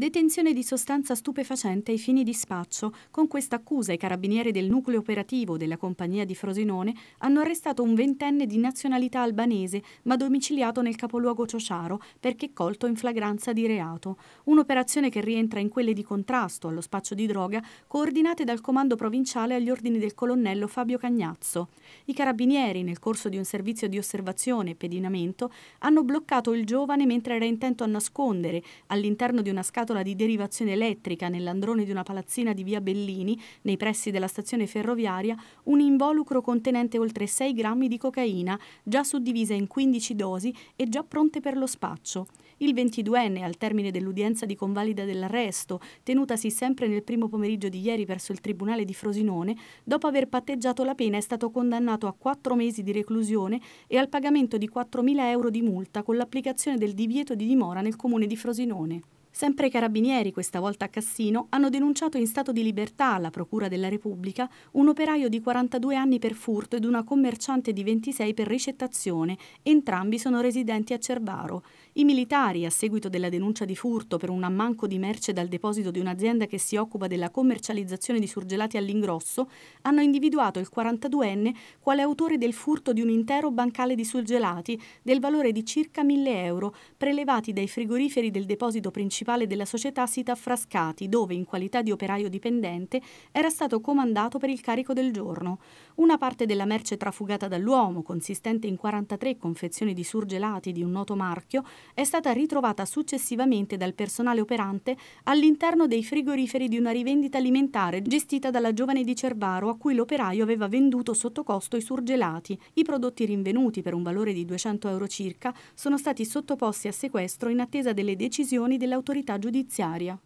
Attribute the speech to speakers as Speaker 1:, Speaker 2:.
Speaker 1: Detenzione di sostanza stupefacente ai fini di spaccio. Con questa accusa i carabinieri del nucleo operativo della compagnia di Frosinone hanno arrestato un ventenne di nazionalità albanese ma domiciliato nel capoluogo Ciociaro perché colto in flagranza di reato. Un'operazione che rientra in quelle di contrasto allo spaccio di droga coordinate dal comando provinciale agli ordini del colonnello Fabio Cagnazzo. I carabinieri, nel corso di un servizio di osservazione e pedinamento, hanno bloccato il giovane mentre era intento a nascondere all'interno di una scatola scatola di derivazione elettrica nell'androne di una palazzina di via Bellini, nei pressi della stazione ferroviaria, un involucro contenente oltre 6 grammi di cocaina, già suddivisa in 15 dosi e già pronte per lo spaccio. Il 22enne, al termine dell'udienza di convalida dell'arresto, tenutasi sempre nel primo pomeriggio di ieri verso il Tribunale di Frosinone, dopo aver patteggiato la pena è stato condannato a quattro mesi di reclusione e al pagamento di 4.000 euro di multa con l'applicazione del divieto di dimora nel comune di Frosinone. Sempre i carabinieri, questa volta a Cassino, hanno denunciato in stato di libertà alla Procura della Repubblica un operaio di 42 anni per furto ed una commerciante di 26 per ricettazione, entrambi sono residenti a Cervaro. I militari, a seguito della denuncia di furto per un ammanco di merce dal deposito di un'azienda che si occupa della commercializzazione di surgelati all'ingrosso, hanno individuato il 42enne quale autore del furto di un intero bancale di surgelati del valore di circa 1000 euro, prelevati dai frigoriferi del deposito principale principale della società sita a Frascati, dove in qualità di operaio dipendente era stato comandato per il carico del giorno. Una parte della merce trafugata dall'uomo, consistente in 43 confezioni di surgelati di un noto marchio, è stata ritrovata successivamente dal personale operante all'interno dei frigoriferi di una rivendita alimentare gestita dalla giovane di Cervaro a cui l'operaio aveva venduto sotto costo i surgelati. I prodotti rinvenuti per un valore di 200 euro circa sono stati sottoposti a sequestro in attesa delle decisioni dell'autorità dell'autorità giudiziaria.